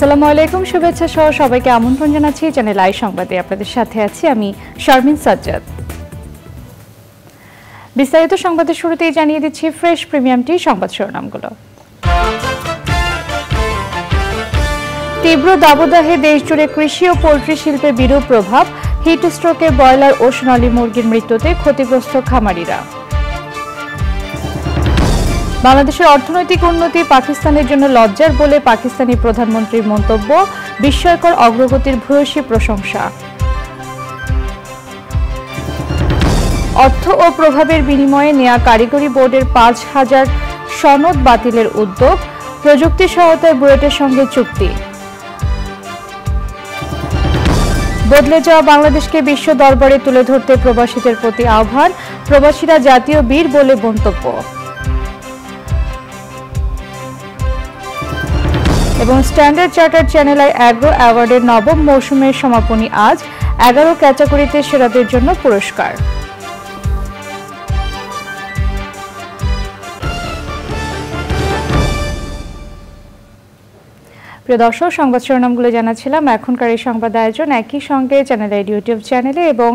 আসসালামু আলাইকুম শুভেচ্ছা সহ সবাইকে আমন্ত্রণ জানাচ্ছি চ্যানেল আই সংবাদে আপনাদের সাথে আছি আমি শারমিন সাজ্জাদ বিস্তারিত সংবাদের শুরুতেই জানিয়ে দিচ্ছি ফ্রেশ প্রিমিয়ামটি সংবাদ শিরোনামগুলো তীব্র দাবদাহে দেশজুড়ে কৃষি ও পোলট্রি শিল্পে বিরূপ প্রভাব হিট স্ট্রোকে ব্রয়লার ও সোনালী মুরগির মৃত্যুতে ক্ষতিগ্রস্ত খামারিরা বাংলাদেশের অর্থনৈতিক উন্নতি পাকিস্তানের জন্য লজ্জার বলে পাকিস্তানি প্রধানমন্ত্রীর মন্তব্য বিস্ময়কর অগ্রগতির ভূয়সী প্রশংসা অর্থ ও প্রভাবের বিনিময়ে নেয়া কারিগরি বোর্ডের পাঁচ হাজার সনদ বাতিলের উদ্যোগ প্রযুক্তি সহায়তায় বুয়েটের সঙ্গে চুক্তি বদলে যাওয়া বাংলাদেশকে বিশ্ব দরবারে তুলে ধরতে প্রবাসীদের প্রতি আহ্বান প্রবাসীরা জাতীয় বীর বলে মন্তব্য এবং Standard Charter channel I agro অ্যাওয়ার্ডের নবম মৌসুমের সমাপনী আজ এগারো ক্যাটাগরিতে সেরাদের জন্য পুরস্কার প্রিয় দর্শক সংবাদ শিরোনামগুলো জানাচ্ছিলাম এখনকার এই সংবাদ আয়োজন একই সঙ্গে চ্যানেলের ইউটিউব চ্যানেলে এবং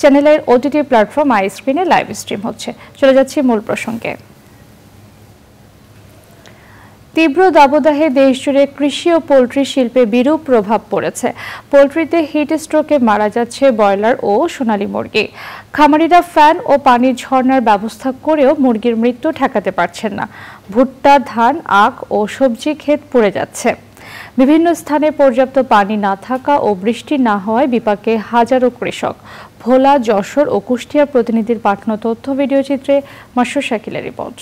চ্যানেলের ওটিটি প্ল্যাটফর্ম আইস্ক্রিনে লাইভ স্ট্রিম হচ্ছে চলে যাচ্ছি মূল প্রসঙ্গে তীব্র দাবদাহে দেশজুড়ে কৃষি ও পোলট্রি শিল্পে বিরূপ প্রভাব পড়েছে পোলট্রিতে হিট স্ট্রোকে মারা যাচ্ছে ব্রয়লার ও সোনালী মুরগি খামারিরা ফ্যান ও পানির ঝর্নার ব্যবস্থা করেও মুরগির মৃত্যু ঠেকাতে পারছেন না ভুট্টা ধান আখ ও সবজি ক্ষেত পড়ে যাচ্ছে বিভিন্ন স্থানে পর্যাপ্ত পানি না থাকা ও বৃষ্টি না হওয়ায় বিপাকে হাজারো কৃষক ভোলা যশোর ও কুষ্টিয়ার প্রতিনিধির পাঠানো তথ্য ভিডিও চিত্রে মাসুর শাকিলের রিপোর্ট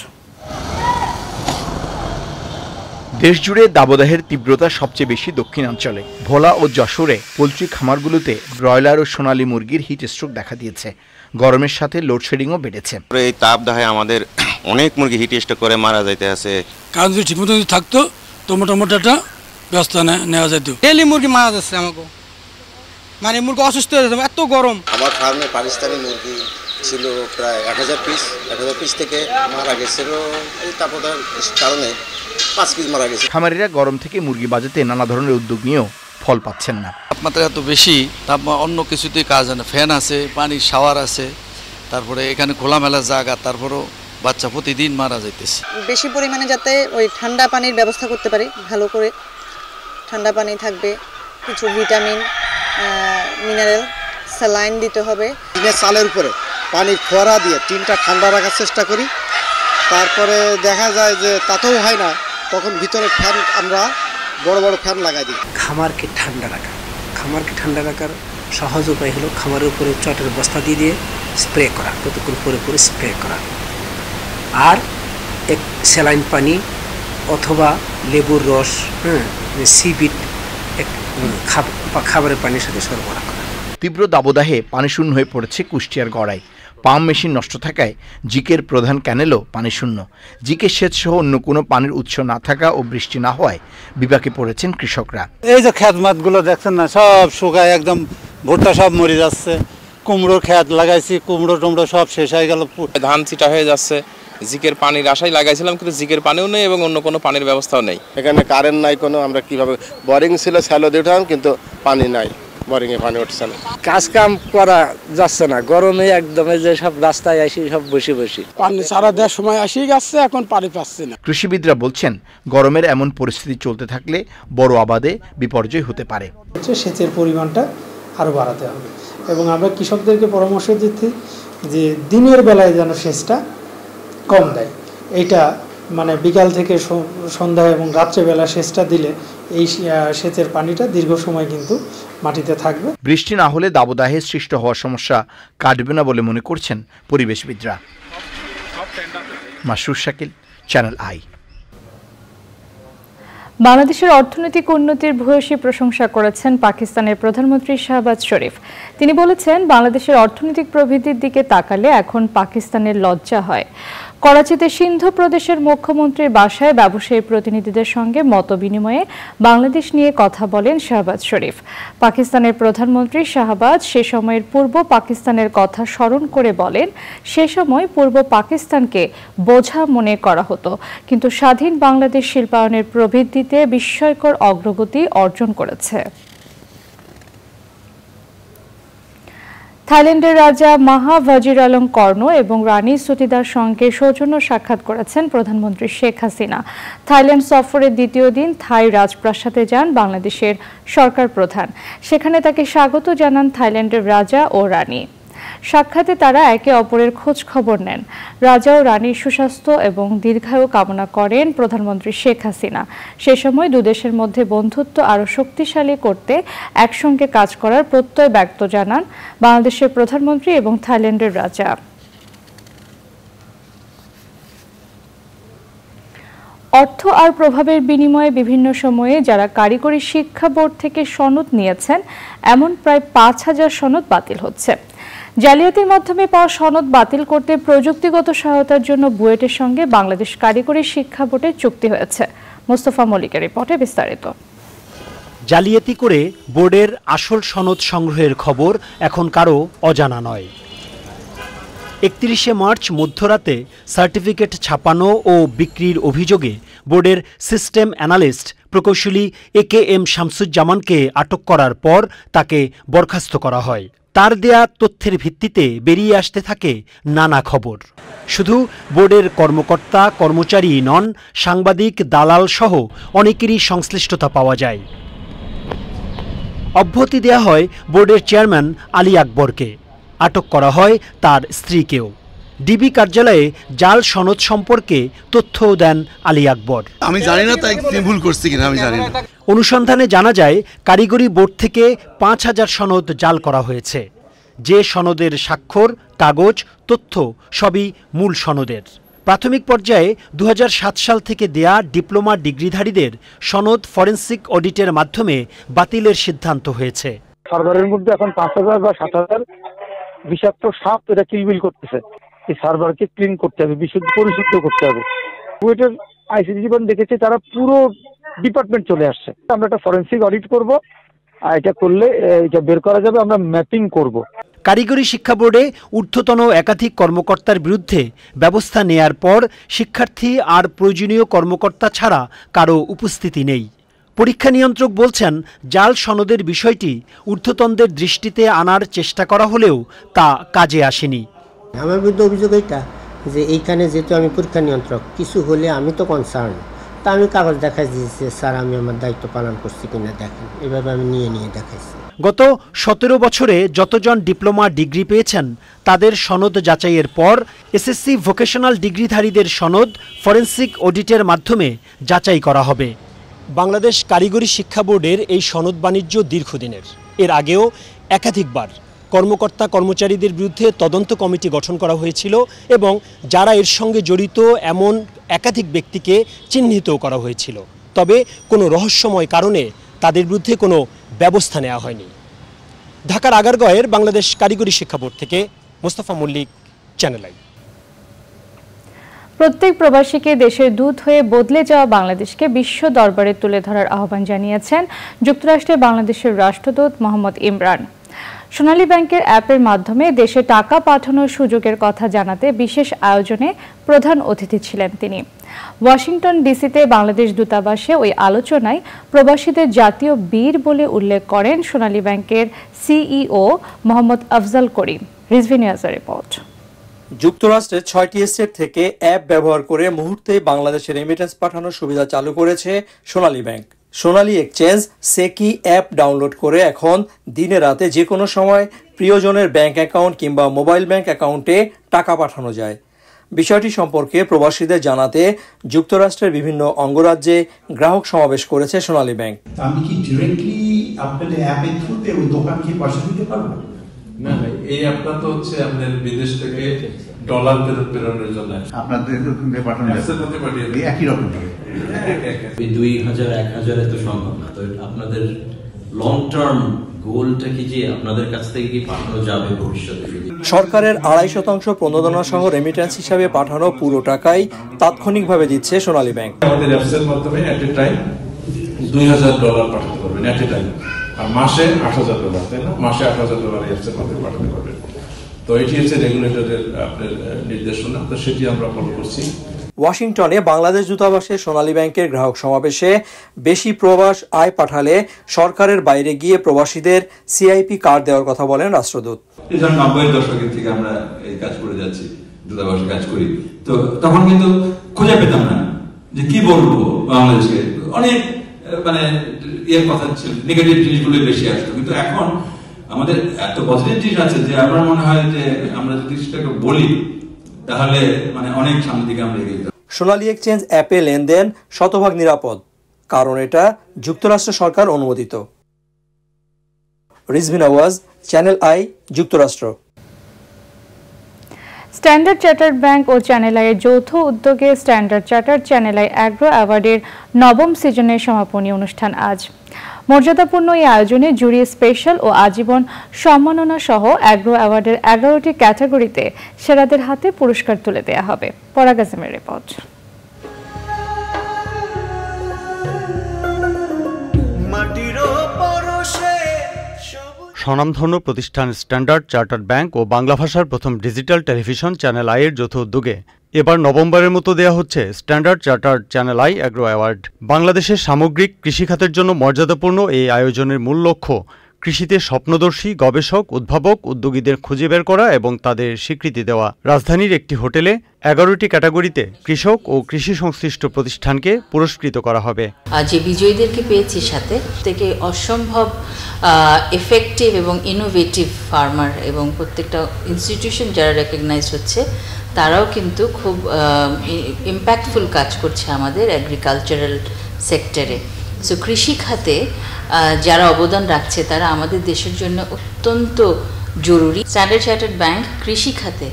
দেশ জুড়ে দাবদাহের তীব্রতা সবচেয়ে বেশি দক্ষিণাঞ্চলে ভোলা ও যশোরে পোলট্রি খামারগুলোতে ব্রয়লার ও সোনালী মুরগির হিট স্ট্রোক দেখা দিয়েছে গরমের সাথে লোডশেডিংও বেড়েছে এই তাপদাহে আমাদের অনেক মুরগি হিট স্ট্রোক করে মারা যাইতে আছে কারণ যদি ঠিকমতো যদি থাকতো তো মোটামুটি একটা ব্যস্ত নেওয়া যেত ডেলি মুরগি মারা যাচ্ছে আমাকে মানে মুরগি অসুস্থ হয়ে যাচ্ছে এত গরম আমার ফার্মে পাকিস্তানি মুরগি ছিল প্রায় এক হাজার পিস এক হাজার পিস থেকে মারা গেছিল এই তাপদার কারণে পাঁচ কেজি মারা গেছে খামারিরা গরম থেকে মুরগি বাজাতে নানা ধরনের উদ্যোগ নিয়েও ফল পাচ্ছেন না তাপমাত্রা এত বেশি তাপমাত্রা অন্য কিছুতেই কাজ হয় না ফ্যান আছে পানি শাওয়ার আছে তারপরে এখানে খোলামেলা জায়গা তারপরেও বাচ্চা প্রতিদিন মারা যাইতেছে বেশি পরিমাণে যাতে ওই ঠান্ডা পানির ব্যবস্থা করতে পারি ভালো করে ঠান্ডা পানি থাকবে কিছু ভিটামিন মিনারেল স্যালাইন দিতে হবে চালের উপরে পানি ফোয়ারা দিয়ে টিনটা ঠান্ডা রাখার চেষ্টা করি তারপরে দেখা যায় যে তাতেও হয় না তখন ভিতরে ফ্যান আমরা বড় বড় ফ্যান লাগাই দিই খামারকে ঠান্ডা রাখা খামারকে ঠান্ডা রাখার সহজ উপায় হলো খামারের উপরে চটের বস্তা দিয়ে দিয়ে স্প্রে করা কতক্ষণ পরে পরে স্প্রে করা আর এক স্যালাইন পানি অথবা লেবুর রস হ্যাঁ মানে সিবিট এক খাবারের পানির সাথে সরবরাহ করা তীব্র দাবদাহে পানি শূন্য হয়ে পড়েছে কুষ্টিয়ার গড়াই পাম্প মেশিন নষ্ট থাকায় জিকের প্রধান ক্যানেলও পানি শূন্য জিকে সহ অন্য কোনো পানির উৎস না থাকা ও বৃষ্টি না হওয়ায় বিপাকে পড়েছেন কৃষকরা এই যে খ্যাত মাতগুলো দেখছেন না সব শুকায় একদম ভুট্টা সব মরে যাচ্ছে কুমড়ো খ্যাত লাগাইছি কুমড়ো টুমড়ো সব শেষ হয়ে গেল ধান চিটা হয়ে যাচ্ছে জিকের পানির আশায় লাগাইছিলাম কিন্তু জিকের পানিও নেই এবং অন্য কোনো পানির ব্যবস্থাও নেই এখানে কারেন্ট নাই কোনো আমরা কিভাবে বোরিং ছিল স্যালো দিয়ে কিন্তু পানি নাই বোরিংয়ে পানি উঠছে না কাজ কাম করা যাচ্ছে না গরমে একদমই যে সব রাস্তায় আসি সব বসে বসে পানি সারা দেশ সময় আসি গেছে এখন পানি পাচ্ছে না কৃষিবিদরা বলছেন গরমের এমন পরিস্থিতি চলতে থাকলে বড় আবাদে বিপর্যয় হতে পারে সেচের পরিমাণটা আরও বাড়াতে হবে এবং আমরা কৃষকদেরকে পরামর্শ দিচ্ছি যে দিনের বেলায় যেন সেচটা কম দেয় এটা মানে বিকাল থেকে সন্ধ্যা এবং রাত্রেবেলা সেচটা দিলে এই সেচের পানিটা দীর্ঘ সময় কিন্তু মাটিতে থাকবে বৃষ্টি না হলে দাবদাহে সৃষ্ট হওয়ার সমস্যা কাটবে না বলে মনে করছেন পরিবেশবিদরা মাসুর শাকিল চ্যানেল আই বাংলাদেশের অর্থনৈতিক উন্নতির ভূয়সী প্রশংসা করেছেন পাকিস্তানের প্রধানমন্ত্রী শাহবাজ শরীফ তিনি বলেছেন বাংলাদেশের অর্থনৈতিক প্রবৃদ্ধির দিকে তাকালে এখন পাকিস্তানের লজ্জা হয় করাচিতে সিন্ধু প্রদেশের মুখ্যমন্ত্রীর বাসায় ব্যবসায়ী প্রতিনিধিদের সঙ্গে মত বিনিময়ে বাংলাদেশ নিয়ে কথা বলেন শাহবাজ শরীফ পাকিস্তানের প্রধানমন্ত্রী শাহবাজ সে সময়ের পূর্ব পাকিস্তানের কথা স্মরণ করে বলেন সে সময় পূর্ব পাকিস্তানকে বোঝা মনে করা হতো কিন্তু স্বাধীন বাংলাদেশ শিল্পায়নের প্রবৃদ্ধিতে বিস্ময়কর অগ্রগতি অর্জন করেছে থাইল্যান্ডের রাজা মাহা ভাজির আলম কর্ণ এবং রানী সুতিদার সঙ্গে সৌজন্য সাক্ষাৎ করেছেন প্রধানমন্ত্রী শেখ হাসিনা থাইল্যান্ড সফরের দ্বিতীয় দিন থাই রাজপ্রাসাদে যান বাংলাদেশের সরকার প্রধান সেখানে তাকে স্বাগত জানান থাইল্যান্ডের রাজা ও রানী সাক্ষাতে তারা একে অপরের খোঁজ খবর নেন রাজা ও রানীর সুস্বাস্থ্য এবং দীর্ঘায়ু কামনা করেন প্রধানমন্ত্রী শেখ হাসিনা সে সময় দুদেশের মধ্যে বন্ধুত্ব আরও শক্তিশালী করতে একসঙ্গে কাজ করার প্রত্যয় ব্যক্ত জানান বাংলাদেশের প্রধানমন্ত্রী এবং থাইল্যান্ডের রাজা অর্থ আর প্রভাবের বিনিময়ে বিভিন্ন সময়ে যারা কারিগরি শিক্ষা বোর্ড থেকে সনদ নিয়েছেন এমন প্রায় পাঁচ হাজার সনদ বাতিল হচ্ছে জালিয়াতির মাধ্যমে পাওয়া সনদ বাতিল করতে প্রযুক্তিগত সহায়তার জন্য বুয়েটের সঙ্গে বাংলাদেশ কারিগরি শিক্ষা বোর্ডের চুক্তি হয়েছে মোস্তফা মল্লিকের রিপোর্টে বিস্তারিত জালিয়াতি করে বোর্ডের আসল সনদ সংগ্রহের খবর এখন কারো অজানা নয় একত্রিশে মার্চ মধ্যরাতে সার্টিফিকেট ছাপানো ও বিক্রির অভিযোগে বোর্ডের সিস্টেম অ্যানালিস্ট প্রকৌশলী এ কে এম শামসুজ্জামানকে আটক করার পর তাকে বরখাস্ত করা হয় তার দেয়া তথ্যের ভিত্তিতে বেরিয়ে আসতে থাকে নানা খবর শুধু বোর্ডের কর্মকর্তা কর্মচারী নন সাংবাদিক দালাল সহ অনেকেরই সংশ্লিষ্টতা পাওয়া যায় অব্যতি দেয়া হয় বোর্ডের চেয়ারম্যান আলী আকবরকে আটক করা হয় তার স্ত্রীকেও ডিবি কার্যালয়ে জাল সনদ সম্পর্কে তথ্য দেন আলী আকবর আমি জানি না তাই ভুল করছি কিনা আমি জানি না অনুসন্ধানে জানা যায় কারিগরি বোর্ড থেকে পাঁচ হাজার সনদ জাল করা হয়েছে যে সনদের স্বাক্ষর কাগজ তথ্য সবই মূল সনদের প্রাথমিক পর্যায়ে দু সাল থেকে দেয়া ডিপ্লোমা ডিগ্রিধারীদের সনদ ফরেন্সিক অডিটের মাধ্যমে বাতিলের সিদ্ধান্ত হয়েছে সরকারের মধ্যে এখন পাঁচ হাজার বা সাত হাজার বিষাক্ত সাপ এটা কিলবিল করতেছে এই সার্ভারকে ক্লিন করতে হবে বিশুদ্ধ পরিশুদ্ধ করতে হবে কুয়েটের আইসিডি জীবন দেখেছে তারা পুরো ডিপার্টমেন্ট চলে আসছে আমরা একটা ফরেন্সিক অডিট করব আর এটা করলে এটা বের করা যাবে আমরা ম্যাপিং করব কারিগরি শিক্ষা বোর্ডে ঊর্ধ্বতন একাধিক কর্মকর্তার বিরুদ্ধে ব্যবস্থা নেয়ার পর শিক্ষার্থী আর প্রয়োজনীয় কর্মকর্তা ছাড়া কারো উপস্থিতি নেই পরীক্ষা নিয়ন্ত্রক বলছেন জাল সনদের বিষয়টি ঊর্ধ্বতনদের দৃষ্টিতে আনার চেষ্টা করা হলেও তা কাজে আসেনি আমার বিরুদ্ধে অভিযোগ এটা যে এইখানে যেহেতু আমি পরীক্ষা নিয়ন্ত্রক কিছু হলে আমি তো কনসার্ন তা আমি কাগজ দেখাইছি যে স্যার আমি আমার দায়িত্ব পালন করছি কিনা দেখেন এভাবে আমি নিয়ে নিয়ে দেখাইছি গত সতেরো বছরে যতজন ডিপ্লোমা ডিগ্রি পেয়েছেন তাদের সনদ যাচাইয়ের পর এসএসসি ভোকেশনাল ডিগ্রিধারীদের সনদ ফরেন্সিক অডিটের মাধ্যমে যাচাই করা হবে বাংলাদেশ কারিগরি শিক্ষা বোর্ডের এই সনদ বাণিজ্য দীর্ঘদিনের এর আগেও একাধিকবার কর্মকর্তা কর্মচারীদের বিরুদ্ধে তদন্ত কমিটি গঠন করা হয়েছিল এবং যারা এর সঙ্গে জড়িত এমন একাধিক ব্যক্তিকে চিহ্নিত করা হয়েছিল তবে কোনো রহস্যময় কারণে তাদের বিরুদ্ধে কোনো ব্যবস্থা নেওয়া হয়নি ঢাকার আগারগয়ের বাংলাদেশ কারিগরি শিক্ষা বোর্ড থেকে মোস্তফা মল্লিক চ্যানেল আই প্রত্যেক প্রবাসীকে দেশের দূত হয়ে বদলে যাওয়া বাংলাদেশকে বিশ্ব দরবারে তুলে ধরার আহ্বান জানিয়েছেন যুক্তরাষ্ট্রে বাংলাদেশের রাষ্ট্রদূত মোহাম্মদ ইমরান সোনালী ব্যাংকের অ্যাপের মাধ্যমে দেশে টাকা পাঠানোর সুযোগের কথা জানাতে বিশেষ আয়োজনে প্রধান অতিথি ছিলেন তিনি ওয়াশিংটন ডিসিতে বাংলাদেশ দূতাবাসে ওই আলোচনায় প্রবাসীদের জাতীয় বীর বলে উল্লেখ করেন সোনালী ব্যাংকের সিইও মোহাম্মদ আফজাল করিম রিজভিনিয়াজের রিপোর্ট যুক্তরাষ্ট্রের ছয়টি স্টেট থেকে অ্যাপ ব্যবহার করে মুহূর্তে বাংলাদেশের রেমিটেন্স পাঠানোর সুবিধা চালু করেছে সোনালী ব্যাংক সোনালী এক্সচেঞ্জ সেকি অ্যাপ ডাউনলোড করে এখন দিনে রাতে যে কোনো সময় প্রিয়জনের ব্যাংক অ্যাকাউন্ট কিংবা মোবাইল ব্যাংক অ্যাকাউন্টে টাকা পাঠানো যায় বিষয়টি সম্পর্কে প্রবাসীদের জানাতে যুক্তরাষ্ট্রের বিভিন্ন অঙ্গরাজ্যে গ্রাহক সমাবেশ করেছে সোনালী ব্যাংক আমি কি ডিরেক্টলি আপনাদের অ্যাপের থ্রুতে ওই দোকানকে পয়সা দিতে পারবো না এই অ্যাপটা তো হচ্ছে আপনার বিদেশ থেকে আচ্ছা, আচ্ছা। আপনাদের লং টার্ম কাছ থেকে সরকারের আড়াই শতাংশ প্রণোদনা সহ রেমিটেন্স হিসাবে পাঠানো পুরো টাকাই তাৎক্ষণিকভাবে দিচ্ছে সোনালী ব্যাংক আমাদের অ্যাপসের মাধ্যমে এট এ টাইম দুই হাজার ডলার পাঠাতে পারবেন এট এ টাইম আর মাসে আট হাজার ডলার তাই না মাসে আট হাজার ডলার অ্যাপসের মাধ্যমে পাঠাতে পারবেন তো এটি হচ্ছে রেগুলেটরের আপনার নির্দেশনা তো সেটি আমরা ফলো করছি ওয়াশিংটনে বাংলাদেশ দূতাবাসে সোনালী ব্যাংকের গ্রাহক সমাবেশে বেশি প্রবাস আয় পাঠালে সরকারের বাইরে গিয়ে প্রবাসীদের সিআইপি কার্ড দেওয়ার কথা বলেন রাষ্ট্রদূত দশকের থেকে আমরা এই কাজ করে যাচ্ছি দূতাবাসে কাজ করি তো তখন কিন্তু খুঁজে পেতাম না যে কি বলবো বাংলাদেশকে অনেক মানে ইয়ের কথা ছিল নেগেটিভ জিনিসগুলোই বেশি আসতো কিন্তু এখন আমাদের এত পজিটিভ আছে যে আমার মনে হয় যে আমরা যদি সেটাকে বলি তাহলে মানে অনেক সামনের দিকে আমরা এগিয়ে সোলালি এক্সচেঞ্জ অ্যাপে লেনদেন শতভাগ নিরাপদ কারণ এটা যুক্তরাষ্ট্র সরকার অনুমোদিত রিজভিন আওয়াজ চ্যানেল আই যুক্তরাষ্ট্র স্ট্যান্ডার্ড চার্টার্ড ব্যাংক ও চ্যানেল আইয়ের যৌথ উদ্যোগে Standard Chartered channel I agro অ্যাওয়ার্ডের নবম সিজনের সমাপনী অনুষ্ঠান আজ মর্যাদাপূর্ণ এই আয়োজনে জুরি স্পেশাল ও আজীবন সম্মাননা সহ অ্যাগ্রো অ্যাওয়ার্ডের এগারোটি ক্যাটাগরিতে সেরাদের হাতে পুরস্কার তুলে দেয়া হবে পরাগাজমের রিপোর্ট স্বনামধন্য প্রতিষ্ঠান স্ট্যান্ডার্ড চার্টার্ড ব্যাংক ও বাংলা ভাষার প্রথম ডিজিটাল টেলিভিশন চ্যানেল আইয়ের যৌথ উদ্যোগে এবার নভেম্বরের মতো দেয়া হচ্ছে Standard Chartered channel I agro award বাংলাদেশের সামগ্রিক কৃষিখাতের জন্য মর্যাদাপূর্ণ এই আয়োজনের মূল লক্ষ্য কৃষিতে স্বপ্নদর্শী গবেষক উদ্ভাবক উদ্যোগীদের খুঁজে বের করা এবং তাদের স্বীকৃতি দেওয়া রাজধানীর একটি হোটেলে এগারোটি ক্যাটাগরিতে কৃষক ও কৃষি সংশ্লিষ্ট প্রতিষ্ঠানকে পুরস্কৃত করা হবে যে বিজয়ীদেরকে পেয়েছি সাথে থেকে অসম্ভব এফেক্টিভ এবং ইনোভেটিভ ফার্মার এবং প্রত্যেকটা ইনস্টিটিউশন যারা রেকগনাইজ হচ্ছে তারাও কিন্তু খুব ইম্প্যাক্টফুল কাজ করছে আমাদের অ্যাগ্রিকালচারাল সেক্টরে সো কৃষি খাতে যারা অবদান রাখছে তারা আমাদের দেশের জন্য অত্যন্ত জরুরি স্ট্যান্ডার্ড চার্টার্ড ব্যাংক কৃষি খাতে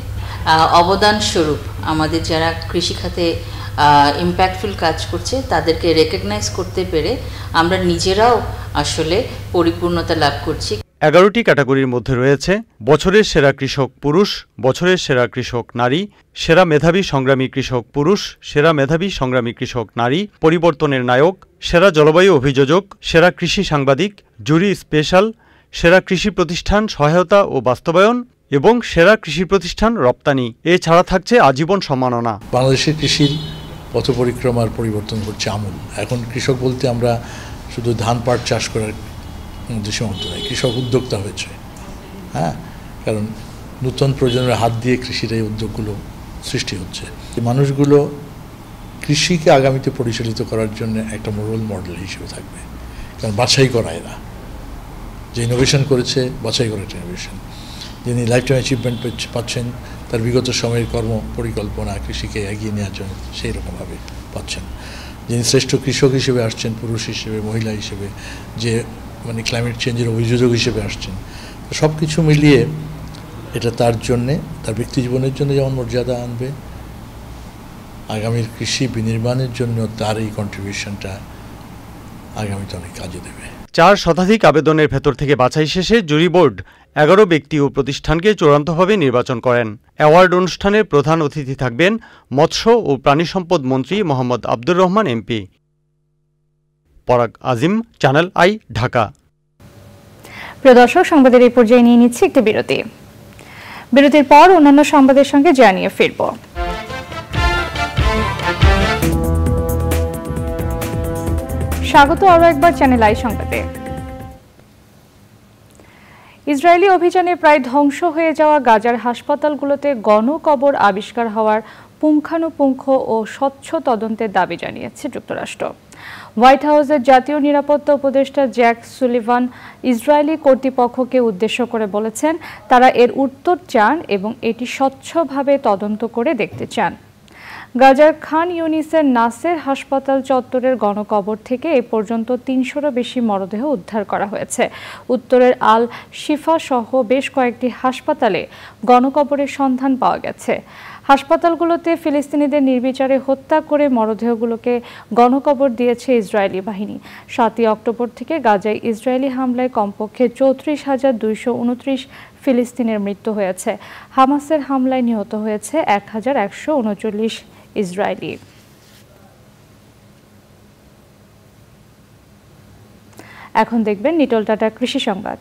অবদান স্বরূপ আমাদের যারা কৃষি খাতে ইম্প্যাক্টফুল কাজ করছে তাদেরকে রেকগনাইজ করতে পেরে আমরা নিজেরাও আসলে পরিপূর্ণতা লাভ করছি এগারোটি ক্যাটাগরির মধ্যে রয়েছে বছরের সেরা কৃষক পুরুষ বছরের সেরা কৃষক নারী সেরা মেধাবী সংগ্রামী কৃষক পুরুষ সেরা মেধাবী সংগ্রামী কৃষক নারী পরিবর্তনের নায়ক সেরা জলবায়ু অভিযোজক সেরা কৃষি সাংবাদিক জুরি স্পেশাল সেরা কৃষি প্রতিষ্ঠান সহায়তা ও বাস্তবায়ন এবং সেরা কৃষি প্রতিষ্ঠান রপ্তানি এছাড়া থাকছে আজীবন সম্মাননা বাংলাদেশের কৃষির পথ পরিক্রমার পরিবর্তন করছে আমুল এখন কৃষক বলতে আমরা শুধু ধান পাট চাষ করার দেশের মন্ত্রণালয় কৃষক উদ্যোক্তা হয়েছে হ্যাঁ কারণ নূতন প্রজন্মের হাত দিয়ে কৃষির এই উদ্যোগগুলো সৃষ্টি হচ্ছে মানুষগুলো কৃষিকে আগামীতে পরিচালিত করার জন্য একটা মোরাল মডেল হিসেবে থাকবে কারণ বাছাই করা এরা যে ইনোভেশন করেছে বাছাই করা একটা ইনোভেশন যিনি লাইফ টাইম অ্যাচিভমেন্ট পাচ্ছেন তার বিগত সময়ের কর্ম পরিকল্পনা কৃষিকে এগিয়ে নেওয়ার জন্য সেই রকমভাবে পাচ্ছেন যিনি শ্রেষ্ঠ কৃষক হিসেবে আসছেন পুরুষ হিসেবে মহিলা হিসেবে যে মানে ক্লাইমেট চেঞ্জের অভিযোজক হিসেবে আসছেন সব কিছু মিলিয়ে এটা তার জন্যে তার ব্যক্তি জীবনের জন্য যেমন মর্যাদা আনবে আগামীর কৃষি বিনির্মাণের জন্য তার এই কন্ট্রিবিউশনটা আগামীতে অনেক কাজে দেবে চার শতাধিক আবেদনের ভেতর থেকে বাছাই শেষে জুরি বোর্ড এগারো ব্যক্তি ও প্রতিষ্ঠানকে চূড়ান্তভাবে নির্বাচন করেন অ্যাওয়ার্ড অনুষ্ঠানে প্রধান অতিথি থাকবেন মৎস্য ও প্রাণী সম্পদ মন্ত্রী মোহাম্মদ আব্দুর রহমান এমপি পরাগ আজিম চ্যানেল আই ঢাকা প্রদর্শক সংবাদের এই পর্যায়ে নিয়ে নিচ্ছি একটি বিরতি বিরতির পর অন্যান্য সংবাদের সঙ্গে জানিয়ে ফিরব স্বাগত আরও একবার চ্যানেল আই সংবাদে ইসরায়েলি অভিযানে প্রায় ধ্বংস হয়ে যাওয়া গাজার হাসপাতালগুলোতে গণকবর আবিষ্কার হওয়ার পুঙ্খানুপুঙ্খ ও স্বচ্ছ তদন্তের দাবি জানিয়েছে যুক্তরাষ্ট্র হোয়াইট হাউসের জাতীয় নিরাপত্তা উপদেষ্টা জ্যাক সুলিভান ইসরায়েলি কর্তৃপক্ষকে উদ্দেশ্য করে বলেছেন তারা এর উত্তর চান এবং এটি স্বচ্ছভাবে তদন্ত করে দেখতে চান গাজার খান ইউনিসের নাসের হাসপাতাল চত্বরের গণকবর থেকে এ পর্যন্ত তিনশোরও বেশি মরদেহ উদ্ধার করা হয়েছে উত্তরের আল শিফা সহ বেশ কয়েকটি হাসপাতালে গণকবরের সন্ধান পাওয়া গেছে হাসপাতালগুলোতে ফিলিস্তিনিদের নির্বিচারে হত্যা করে মরদেহগুলোকে গণকবর দিয়েছে ইসরায়েলি বাহিনী সাতই অক্টোবর থেকে গাজায় ইসরায়েলি হামলায় কমপক্ষে চৌত্রিশ হাজার দুইশো উনত্রিশ ফিলিস্তিনের মৃত্যু হয়েছে হামাসের হামলায় নিহত হয়েছে এক হাজার একশো উনচল্লিশ ইসরায়েলি এখন দেখবেন নিটল টাটা কৃষি সংবাদ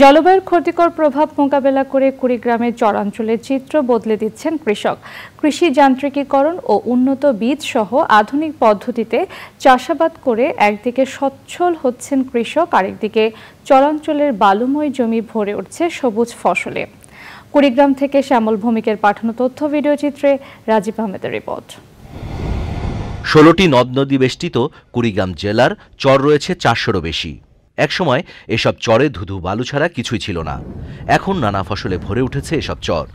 জলবায়ুর ক্ষতিকর প্রভাব মোকাবেলা করে কুড়িগ্রামের চরাঞ্চলের চিত্র বদলে দিচ্ছেন কৃষক কৃষি যান্ত্রিকীকরণ ও উন্নত বীজ সহ আধুনিক পদ্ধতিতে চাষাবাদ করে একদিকে সচ্ছল হচ্ছেন কৃষক আরেকদিকে চরাঞ্চলের বালুময় জমি ভরে উঠছে সবুজ ফসলে কুড়িগ্রাম থেকে শ্যামল ভৌমিকের পাঠানো তথ্য ভিডিও চিত্রে রাজীব আহমেদের রিপোর্ট ষোলোটি নদ নদী বেষ্টিত কুড়িগ্রাম জেলার চর রয়েছে চারশোরও বেশি একসময় এসব চরে ধুধু বালু ছাড়া কিছুই ছিল না এখন নানা ফসলে ভরে উঠেছে এসব চর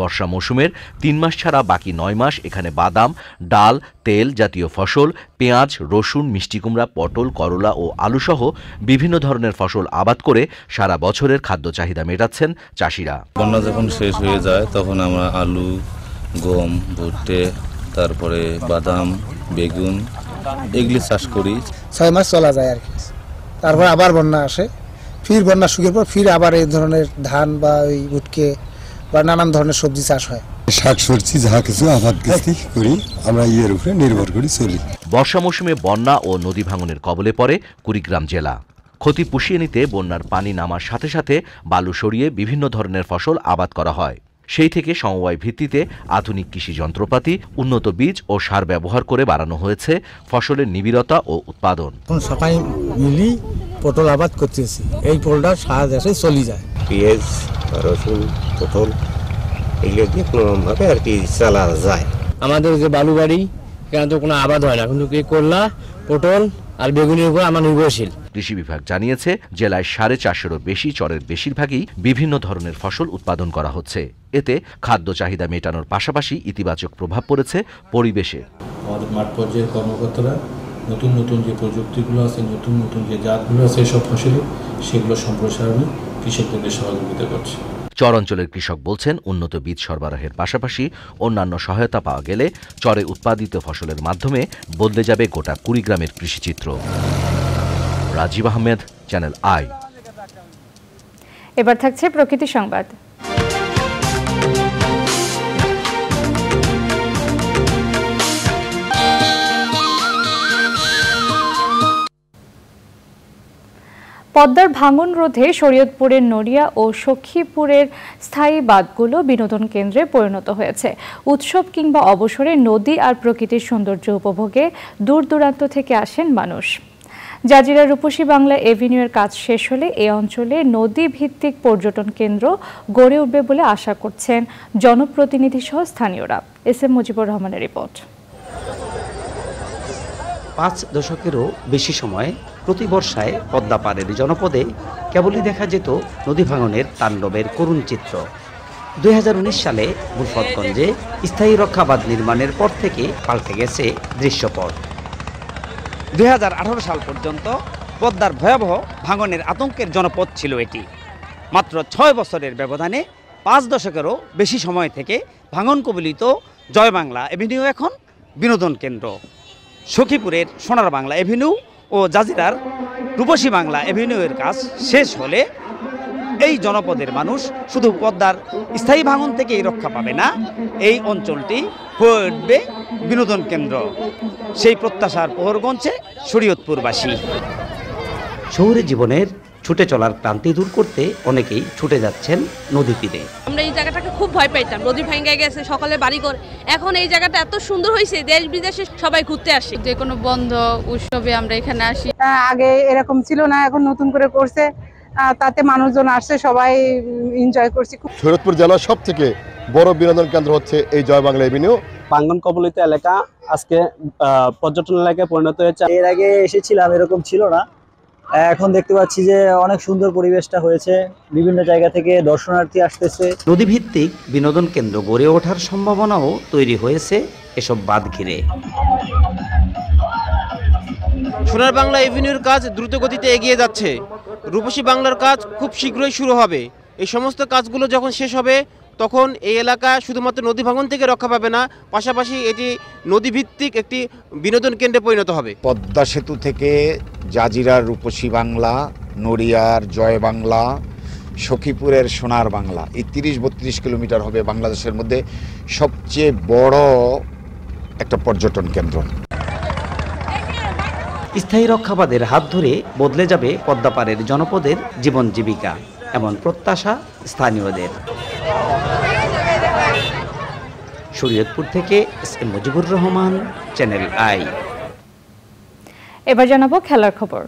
বর্ষা মৌসুমের তিন মাস ছাড়া বাকি নয় মাস এখানে বাদাম ডাল তেল জাতীয় ফসল পেঁয়াজ রসুন মিষ্টি কুমড়া পটল করলা ও আলুসহ বিভিন্ন ধরনের ফসল আবাদ করে সারা বছরের খাদ্য চাহিদা মেটাচ্ছেন চাষিরা বন্যা যখন শেষ হয়ে যায় তখন আমরা আলু গম ভুট্টে তারপরে বাদাম বেগুন এগুলি চাষ করি ছয় মাস চলা যায় আর কি তারপর আবার বন্যা আসে ফির বন্যা শুকের পর ফির আবার এই ধরনের ধান বা ওই উটকে বা নানান ধরনের সবজি চাষ হয় শাক সবজি যা কিছু আবাদ কৃষি করি আমরা ইয়ের উপরে নির্ভর করি চলি বর্ষা মৌসুমে বন্যা ও নদী ভাঙনের কবলে পড়ে কুড়িগ্রাম জেলা ক্ষতি পুষিয়ে নিতে বন্যার পানি নামার সাথে সাথে বালু সরিয়ে বিভিন্ন ধরনের ফসল আবাদ করা হয় সেই থেকে সমবায় ভিত্তিতে আধুনিক কৃষি যন্ত্রপাতি উন্নত বীজ ও সার ব্যবহার করে বাড়ানো হয়েছে ফসলের নিবিড়তা ও উৎপাদন সবাই মিলি পটল আবাদ করতেছি এই পটলটা সারা দেশে চলে যায় পেঁয়াজ রসুন পটল এগুলো দিয়ে কোনোভাবে আর কি চালা যায় আমাদের যে বালুবাড়ি এখানে তো কোনো আবাদ হয় না কিন্তু কি করলা পটল আর বেগুনের উপর আমার নির্ভরশীল কৃষি বিভাগ জানিয়েছে জেলায় সাড়ে চারশোরও বেশি চরের বেশিরভাগই বিভিন্ন ধরনের ফসল উৎপাদন করা হচ্ছে এতে খাদ্য চাহিদা মেটানোর পাশাপাশি ইতিবাচক প্রভাব পড়েছে পরিবেশে আমাদের মাঠ পর্যায়ের কর্মকর্তারা নতুন নতুন যে প্রযুক্তিগুলো আছে নতুন নতুন যে জাতগুলো আছে সব ফসলে সেগুলো সম্প্রসারণে কৃষকদেরকে সহযোগিতা করছে চরাঞ্চলের কৃষক বলছেন উন্নত বীজ সরবরাহের পাশাপাশি অন্যান্য সহায়তা পাওয়া গেলে চরে উৎপাদিত ফসলের মাধ্যমে বদলে যাবে গোটা কুড়িগ্রামের কৃষিচিত্র রাজীব আহমেদ চ্যানেল আই এবার থাকছে প্রকৃতি সংবাদ পদ্মার ভাঙন রোধে শরীয়তপুরের নড়িয়া ও সখীপুরের স্থায়ী বাঁধগুলো বিনোদন কেন্দ্রে পরিণত হয়েছে উৎসব কিংবা অবসরে নদী আর প্রকৃতির সৌন্দর্য উপভোগে দূর দূরান্ত থেকে আসেন মানুষ জাজিরা রূপসী বাংলা এভিনিউয়ের কাজ শেষ হলে এ অঞ্চলে নদী ভিত্তিক পর্যটন কেন্দ্র গড়ে উঠবে বলে আশা করছেন জনপ্রতিনিধি সহ স্থানীয়রা এস এম মুজিবুর রহমানের রিপোর্ট পাঁচ দশকেরও বেশি সময় প্রতি বর্ষায় পদ্মাপাড়ের জনপদে কেবলই দেখা যেত নদী ভাঙনের তাণ্ডবের করুণ চিত্র দুই সালে মুলফতগঞ্জে স্থায়ী রক্ষাবাদ নির্মাণের পর থেকে পাল্টে গেছে দৃশ্যপট দুই সাল পর্যন্ত পদ্মার ভয়াবহ ভাঙনের আতঙ্কের জনপদ ছিল এটি মাত্র ছয় বছরের ব্যবধানে পাঁচ দশকেরও বেশি সময় থেকে ভাঙন কবলিত জয় বাংলা এভিনিউ এখন বিনোদন কেন্দ্র সখীপুরের সোনার বাংলা এভিনিউ ও জাজিরার রূপসী বাংলা এভিনিউয়ের কাজ শেষ হলে এই জনপদের মানুষ শুধু পদ্মার স্থায়ী ভাঙন থেকে রক্ষা পাবে না এই অঞ্চলটি হয়ে উঠবে বিনোদন কেন্দ্র সেই প্রত্যাশার গঞ্চে শরীয়তপুরবাসী শহুরে জীবনের ছুটে চলার ক্রান্তি দূর করতে অনেকেই ছুটে যাচ্ছেন নদী তীরে আমরা এই জায়গাটাকে খুব ভয় পাইতাম নদী ভেঙে গেছে সকালে বাড়ি এখন এই জায়গাটা এত সুন্দর হয়েছে দেশ বিদেশে সবাই ঘুরতে আসে যে কোনো বন্ধ উৎসবে আমরা এখানে আসি আগে এরকম ছিল না এখন নতুন করে করছে তাতে মানুষজন আসছে সবাই এনজয় করছি শরৎপুর জেলার সব থেকে বড় বিনোদন কেন্দ্র হচ্ছে এই জয় বাংলা এভিনিউ প্রাঙ্গন কবলিত এলাকা আজকে পর্যটন এলাকায় পরিণত হয়েছে এর আগে এসেছিলাম এরকম ছিল না এখন দেখতে পাচ্ছি যে অনেক সুন্দর পরিবেশটা হয়েছে বিভিন্ন জায়গা থেকে দর্শনার্থী আসতেছে নদীভিত্তিক বিনোদন কেন্দ্র গড়ে ওঠার সম্ভাবনাও তৈরি হয়েছে এসব বাদ ঘিরে সোনার বাংলা এভিনিউর কাজ দ্রুতগতিতে এগিয়ে যাচ্ছে রূপসী বাংলার কাজ খুব শীঘ্রই শুরু হবে এই সমস্ত কাজগুলো যখন শেষ হবে তখন এই এলাকা শুধুমাত্র নদী ভাঙন থেকে রক্ষা পাবে না পাশাপাশি এটি নদীভিত্তিক একটি বিনোদন কেন্দ্রে পরিণত হবে পদ্মা সেতু থেকে জাজিরার রূপসী বাংলা নড়িয়ার জয় বাংলা সখীপুরের সোনার বাংলা এই তিরিশ বত্রিশ কিলোমিটার হবে বাংলাদেশের মধ্যে সবচেয়ে বড় একটা পর্যটন কেন্দ্র স্থায়ী রক্ষাবাদের হাত ধরে বদলে যাবে পদ্মাপাড়ের জনপদের জীবন জীবিকা এমন প্রত্যাশা স্থানীয়দের শরীয়তপুর থেকে S M Mujibur Rahman channel I এবার জানাবো খেলার খবর